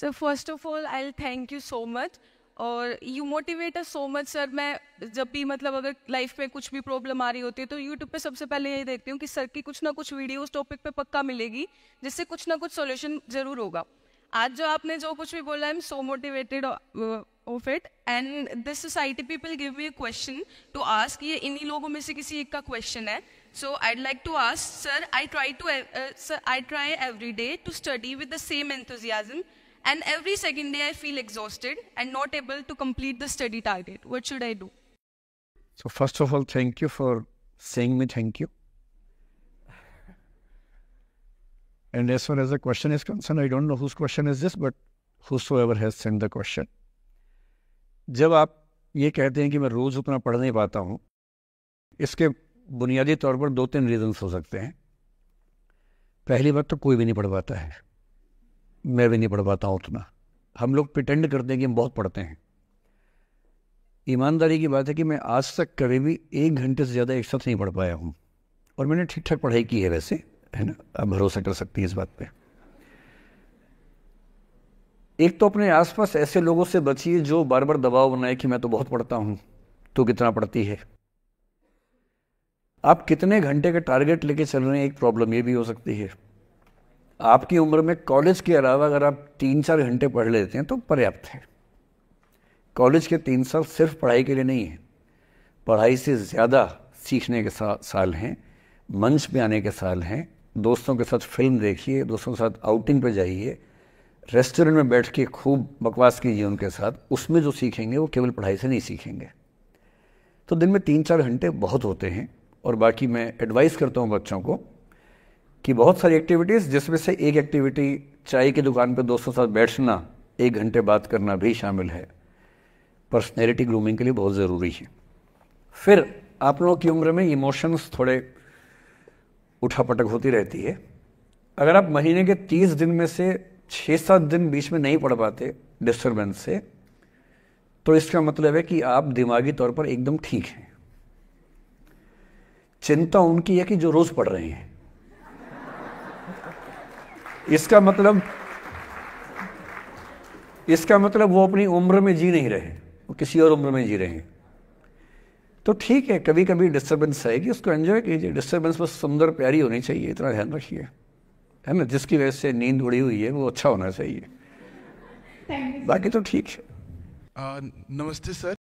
Sir first of all I thank you so much और you motivate a so much sir मैं जब भी मतलब अगर लाइफ में कुछ भी प्रॉब्लम आ रही होती है तो यूट्यूब पे सबसे पहले यही देखती हूँ कि सर की कुछ ना कुछ वीडियो उस टॉपिक पे पक्का मिलेगी जिससे कुछ ना कुछ सोल्यूशन जरूर होगा आज जो आपने जो कुछ भी बोला I am so motivated of it and this society people give you question to ask ये इन्हीं लोगों में से किसी एक का क्वेश्चन है so I like to ask sir I try to sir I try every day to study with the same enthusiasm and every second day I feel exhausted and not able to complete the study target. What should I do? So, first of all, thank you for saying me thank you. And as far as the question is concerned, I don't know whose question is this, but whosoever has sent the question. जब आप ये कहते हैं कि मैं रोज़ उतना पढ़ नहीं पाता हूँ इसके बुनियादी तौर पर दो तीन रीजंस हो सकते हैं पहली बात तो कोई भी नहीं पढ़ पाता है मैं भी नहीं पढ़ पाता हूँ उतना हम लोग पिटेंड करते हैं कि हम बहुत पढ़ते हैं ईमानदारी की बात है कि मैं आज तक कभी भी एक घंटे से ज़्यादा एक साथ नहीं पढ़ पाया हूँ और मैंने ठीक ठाक पढ़ाई की है वैसे है ना आप भरोसा कर सकती हैं इस बात पे एक तो अपने आसपास ऐसे लोगों से बचिए जो बार बार दबाव बनाए कि मैं तो बहुत पढ़ता हूँ तो कितना पढ़ती है आप कितने घंटे का टारगेट लेके चल रहे हैं एक प्रॉब्लम ये भी हो सकती है आपकी उम्र में कॉलेज के अलावा अगर आप तीन चार घंटे पढ़ लेते हैं तो पर्याप्त है कॉलेज के तीन साल सिर्फ पढ़ाई के लिए नहीं है पढ़ाई से ज़्यादा सीखने के सा, साल हैं मंच पे आने के साल हैं दोस्तों के साथ फिल्म देखिए दोस्तों के साथ आउटिंग पे जाइए रेस्टोरेंट में बैठ के खूब बकवास कीजिए उनके साथ उसमें जो सीखेंगे वो केवल पढ़ाई से नहीं सीखेंगे तो दिन में तीन चार घंटे बहुत होते हैं और बाकी मैं एडवाइस करता हूँ बच्चों को कि बहुत सारी एक्टिविटीज़ जिसमें से एक एक्टिविटी चाय की दुकान पर दोस्तों साथ बैठना एक घंटे बात करना भी शामिल है पर्सनैलिटी ग्रूमिंग के लिए बहुत ज़रूरी है फिर आप लोगों की उम्र में इमोशंस थोड़े उठापटक होती रहती है अगर आप महीने के तीस दिन में से छः सात दिन बीच में नहीं पढ़ पाते डिस्टर्बेंस से तो इसका मतलब है कि आप दिमागी तौर पर एकदम ठीक हैं चिंता उनकी है कि जो रोज़ पढ़ रहे हैं इसका मतलब इसका मतलब वो अपनी उम्र में जी नहीं रहे वो किसी और उम्र में जी रहे हैं तो ठीक है कभी कभी डिस्टर्बेंस आएगी उसको एंजॉय कीजिए डिस्टर्बेंस बस सुंदर प्यारी होनी चाहिए इतना ध्यान रखिए है ना जिसकी वजह से नींद उड़ी हुई है वो अच्छा होना चाहिए बाकी तो ठीक है नमस्ते सर